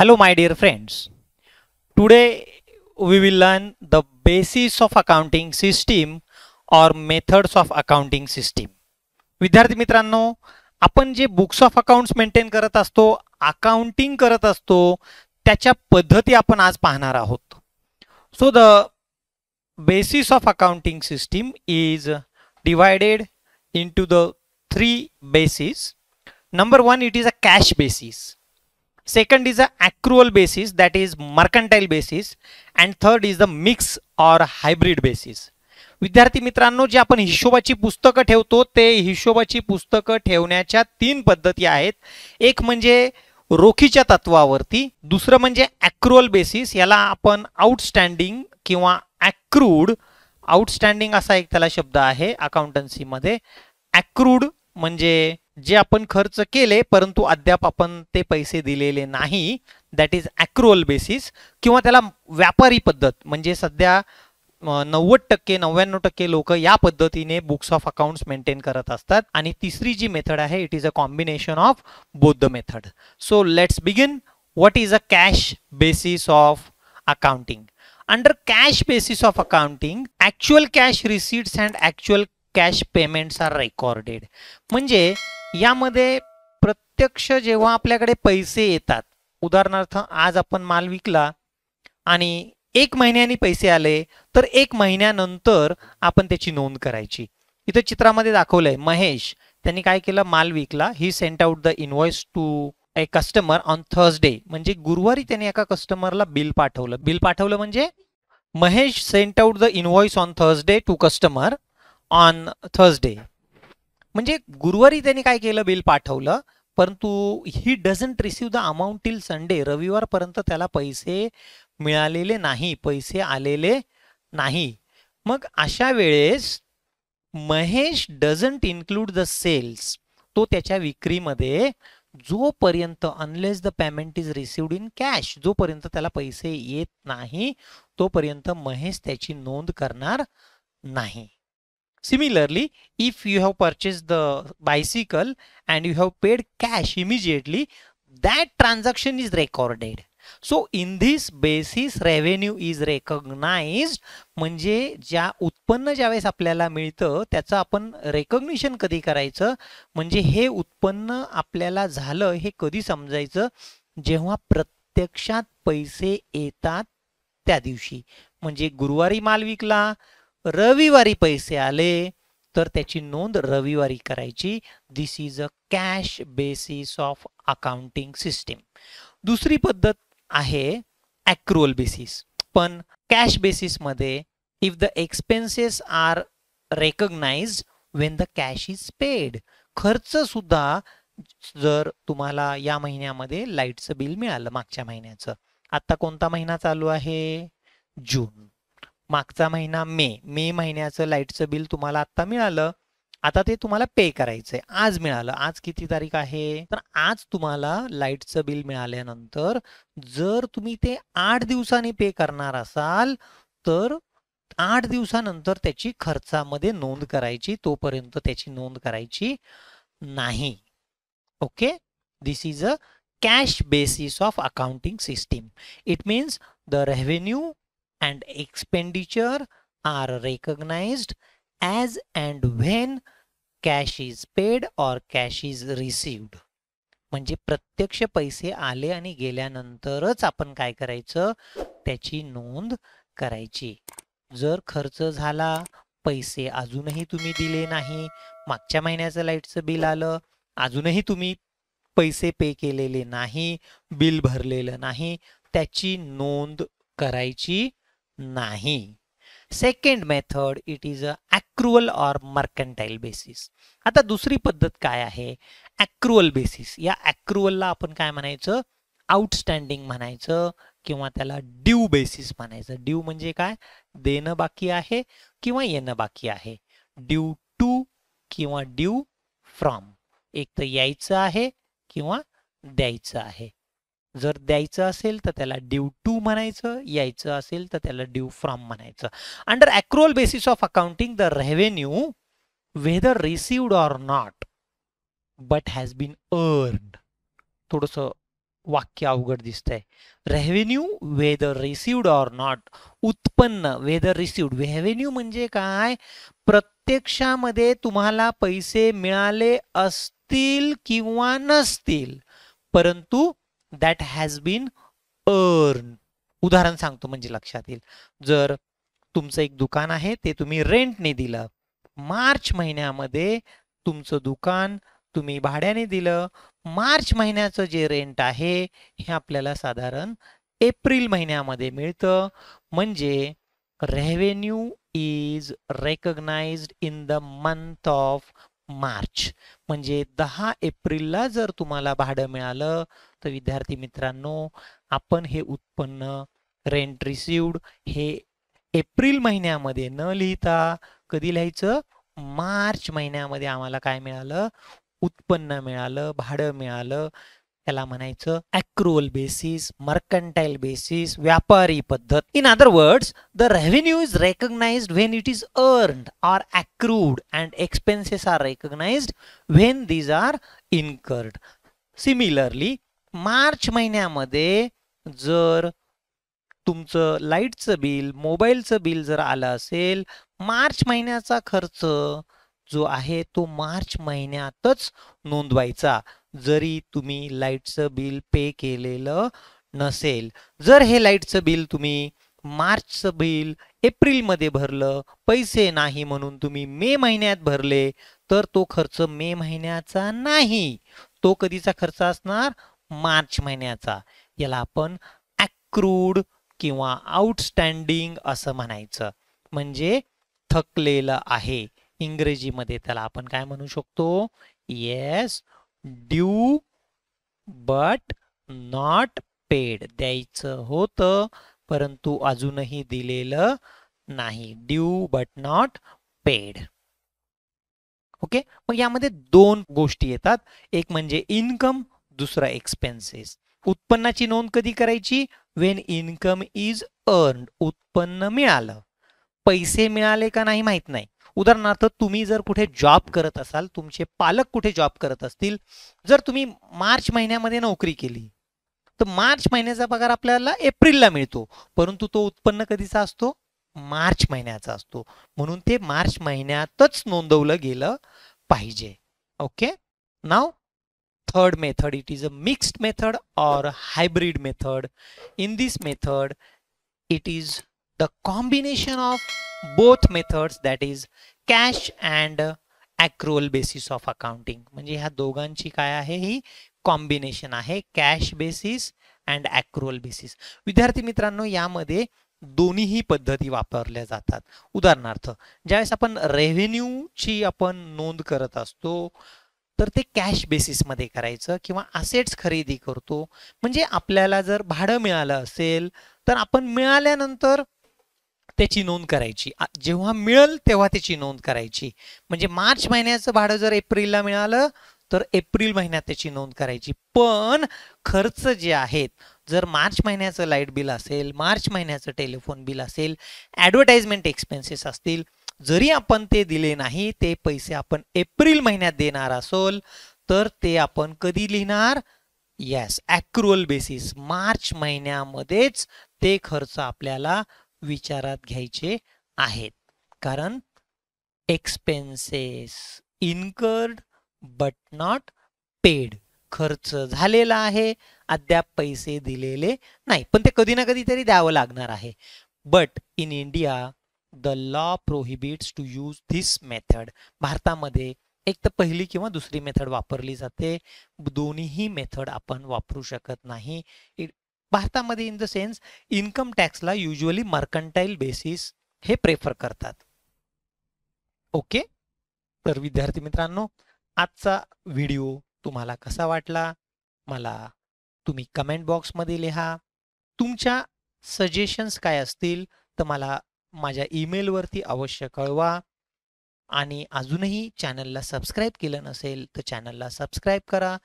Hello my dear friends. Today we will learn the basis of accounting system or methods of accounting system. Vidyarthi mitranno apan je books of accounts maintain karat asto accounting karat asto tyacha paddhati apan aaj pahnar ahot. So the basis of accounting system is divided into the three bases. Number 1 it is a cash basis. second is the accrual basis that is mercantile basis and third is the mix or hybrid basis विद्यार्थी मित्रांनो जे आपण हिशोबाची पुस्तकं ठेवतो ते हिशोबाची पुस्तकं ठेवण्याच्या तीन पद्धती आहेत एक म्हणजे रोखीच्या तत्वावरती दुसरं म्हणजे ॲक्रुअल बेसिस याला आपण आउटस्टँडिंग किंवा ॲक्रूड आउटस्टँडिंग असा एक त्याला शब्द आहे अकाउंटन्सीमध्ये ॲक्रूड म्हणजे जे आपण खर्च केले परंतु अद्याप आपण ते पैसे दिलेले नाही दॅट इज ॲक्रुअल बेसिस किंवा त्याला व्यापारी पद्धत म्हणजे सध्या नव्वद टक्के नव्याण्णव टक्के लोक या पद्धतीने बुक्स ऑफ अकाउंट्स मेंटेन करत असतात आणि तिसरी जी मेथड आहे it is a combination of both method so let's begin what is a cash basis of accounting under cash basis of accounting actual cash receipts and actual cash payments are recorded म्हणजे यामध्ये प्रत्यक्ष जेव्हा आपल्याकडे पैसे येतात उदाहरणार्थ आज आपण माल विकला आणि एक महिन्याने पैसे आले तर एक महिन्यानंतर आपण त्याची नोंद करायची इथं चित्रामध्ये दाखवलंय महेश त्यांनी काय केलं माल विकला he sent out the invoice to a customer on Thursday म्हणजे गुरुवारी त्याने एका कस्टमरला बिल पाठवलं बिल पाठवलं म्हणजे Mahesh sent out the invoice on Thursday to customer on Thursday म्हणजे गुरुवारी त्यांनी काय केलं बिल पाठवलं परंतु he doesn't receive the amount till Sunday रविवारपर्यंत त्याला पैसे मिळालेले नाही पैसे आलेले नाही मग अशा वेळेस Mahesh doesn't include the sales तो त्याच्या विक्रीमध्ये जोपर्यंत unless the payment is received in cash जोपर्यंत त्याला पैसे येत नाही तोपर्यंत महेश त्याची नोंद करणार नाही Similarly, if you have purchased the bicycle and you have paid cash immediately, that transaction is recorded. So in this basis revenue is recognised म्हणजे ज्या उत्पन्न ज्यावेळेस आपल्याला मिळतं त्याचं आपण रेकग्निशन कधी करायचं म्हणजे हे उत्पन्न आपल्याला झालं हे कधी समजायचं जेव्हा प्रत्यक्षात पैसे येतात त्या दिवशी म्हणजे गुरुवारी माल विकला रविवारी पैसे आले तर त्याची नोंद रविवारी करायची this is a cash basis of accounting system दुसरी पद्धत आहे ॲक्रुअल बेसिस पण कॅश बेसिसमध्ये if the expenses are recognise when the cash is paid खर्च सुद्धा जर तुम्हाला या महिन्यामध्ये लाईटचं बिल मिळालं मागच्या महिन्याचं आत्ता कोणता महिना चालू आहे जून मागचा महिना मे मे महिन्याचं लाईटचं बिल तुम्हाला आत्ता मिळालं आता ते तुम्हाला पे करायचं आहे आज मिळालं आज किती तारीख आहे तर आज तुम्हाला लाईटचं बिल मिळाल्यानंतर जर तुम्ही ते आठ दिवसांनी पे करणार असाल तर आठ दिवसानंतर त्याची खर्चामध्ये नोंद करायची तोपर्यंत त्याची नोंद करायची नाही okay this is a cash basis of accounting system it means the revenue and expenditure are recognized as and when cash is paid or cash is received म्हणजे प्रत्यक्ष पैसे आले आणि गेल्यानंतरच आपण काय करायचं त्याची नोंद करायची जर खर्च झाला पैसे अजूनही तुम्ही दिले नाही मागच्या महिन्याचं लाईटचं बिल आलं अजूनही तुम्ही पैसे पे केलेले नाही बिल भरलेलं नाही त्याची नोंद करायची नाही second method it is a accrual or mercantile basis आता दुसरी पद्धत काय आहे ॲक्रुअल बेसिस या ॲक्रुअलला आपण काय म्हणायचं आउटस्टँडिंग म्हणायचं किंवा त्याला ड्यू बेसिस म्हणायचं ड्यू म्हणजे काय देणं बाकी आहे किंवा येणं बाकी आहे ड्यू टू किंवा ड्यू फ्रॉम एक तर यायचं आहे किंवा द्यायचं आहे जर द्यायचं असेल तर त्याला ड्यू टू म्हणायचं यायचं असेल तर त्याला ड्यू फ्रॉम म्हणायचं under accrual basis of accounting the revenue whether received or not but has been earn थोडस वाक्य अवघड दिसतंय revenue whether received or not उत्पन्न वेदर रिसिव्ड रेव्हेन्यू म्हणजे काय प्रत्यक्षामध्ये तुम्हाला पैसे मिळाले असतील किंवा नसतील परंतु दॅट हॅज बीन अर्न उदाहरण सांगतो म्हणजे लक्षात येईल जर तुमचं एक दुकान आहे ते तुम्ही रेंटने दिलं मार्च महिन्यामध्ये तुमचं दुकान तुम्ही भाड्याने दिलं मार्च महिन्याचं जे रेंट आहे हे आपल्याला साधारण एप्रिल महिन्यामध्ये मिळतं म्हणजे revenue is recognised in the month of March म्हणजे दहा एप्रिलला जर तुम्हाला भाडं मिळालं तर विद्यार्थी मित्रांनो आपण हे उत्पन्न रेंट रिसिवड हे एप्रिल महिन्यामध्ये न लिहिता कधी लिहायचं मार्च महिन्यामध्ये आम्हाला काय मिळालं उत्पन्न मिळालं भाडं मिळालं त्याला म्हणायचं अॅक्रुअल बेसिस मर्कंटाईल बेसिस व्यापारी पद्धत in other words the revenue is recognised when it is earned or accrued and expenses are recognised when these are incurred similarly मार्च महिन्यामध्ये जर तुमचं लाईटचं बिल मोबाईलचं बिल जर आलं असेल मार्च महिन्याचा खर्च जो आहे तो मार्च महिन्यातच नोंदवायचा जरी तुम्ही लाईटचं बिल पे केलेलं नसेल जर हे लाईटचं बिल तुम्ही मार्चचं बिल एप्रिलमध्ये भरलं पैसे नाही म्हणून तुम्ही मे महिन्यात भरले तर तो खर्च मे महिन्याचा नाही तो कधीचा खर्च असणार मार्च महिन्याचा याला आपण ॲक्रूड किंवा आउटस्टँडिंग असं म्हणायचं म्हणजे थकलेलं आहे इंग्रजीमध्ये त्याला आपण काय म्हणू शकतो yes due but not paid द्यायचं होतं परंतु अजूनही दिलेलं नाही due but not paid okay मग यामध्ये दोन गोष्टी येतात एक म्हणजे इन्कम दुसरा एक्सपेन्सेस उत्पन्नाची नोंद कधी करायची वेन इन्कम इज अर्न उत्पन्न मिळालं पैसे मिळाले का नाही माहित नाही उदाहरणार्थ तुम्ही जर कुठे जॉब करत असाल तुमचे पालक कुठे जॉब करत असतील जर तुम्ही मार्च महिन्यामध्ये नोकरी केली तर मार्च महिन्याचा पगार आपल्याला एप्रिलला मिळतो परंतु तो उत्पन्न कधीचा असतो मार्च महिन्याचा असतो म्हणून ते मार्च महिन्यातच नोंदवलं गेलं पाहिजे okay now third method it is a mixed method or hybrid method in this method it is the combination of both methods that is cash and accrual basis of accounting म्हणजे ह्या दोघांची काय आहे ही कॉम्बिनेशन आहे cash basis and accrual basis विद्यार्थी मित्रांनो यामध्ये दोन्हीही पद्धती वापरल्या जातात उदाहरणार्थ ज्यावेळेस आपण रेव्हेन्यूची आपण नोंद करत असतो तर ते कॅश बेसिसमध्ये करायचं किंवा असेट्स खरेदी करतो म्हणजे आपल्याला जर भाडं मिळालं असेल तर आपण मिळाल्यानंतर त्याची नोंद करायची जेव्हा मिळेल तेव्हा त्याची नोंद करायची म्हणजे मार्च महिन्याचं भाडं जर एप्रिलला मिळालं तर एप्रिल महिन्यात त्याची नोंद करायची पण खर्च जे आहेत जर मार्च महिन्याचं लाईट बिल असेल मार्च महिन्याचं टेलिफोन बिल असेल ॲडव्हर्टाइजमेंट एक्सपेन्सेस असतील जरी आपण ते दिले नाही ते पैसे आपण एप्रिल महिन्यात देणार असोल तर ते आपण कधी लिहिणार येस ॲक्रुअल बेसिस मार्च महिन्यामध्येच ते खर्च आपल्याला विचारात घ्यायचे आहेत कारण expenses incurred but not paid खर्च झालेला आहे अद्याप पैसे दिलेले नाही पण ते कधी ना कधी तरी द्यावं लागणार आहे but in India the law prohibits to use this method भारतामध्ये एक तर पहिली किंवा दुसरी मेथड वापरली जाते दोन्हीही मेथड आपण वापरू शकत नाही भारतामध्ये इन द सेन्स इन्कम टॅक्सला युजली मर्कंटाईल बेसिस हे प्रेफर करतात ओके तर विद्यार्थी मित्रांनो आजचा व्हिडिओ तुम्हाला कसा वाटला मला तुम्ही कमेंट बॉक्समध्ये लिहा तुमच्या सजेशन्स काय असतील तर मला माझ्या ईमेलवरती अवश्य कळवा आणि अजूनही चॅनलला सबस्क्राईब केलं नसेल तर चॅनलला सबस्क्राईब करा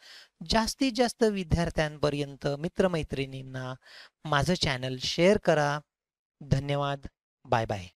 जास्तीत जास्त विद्यार्थ्यांपर्यंत मित्रमैत्रिणींना माझं चॅनल शेअर करा धन्यवाद बाय बाय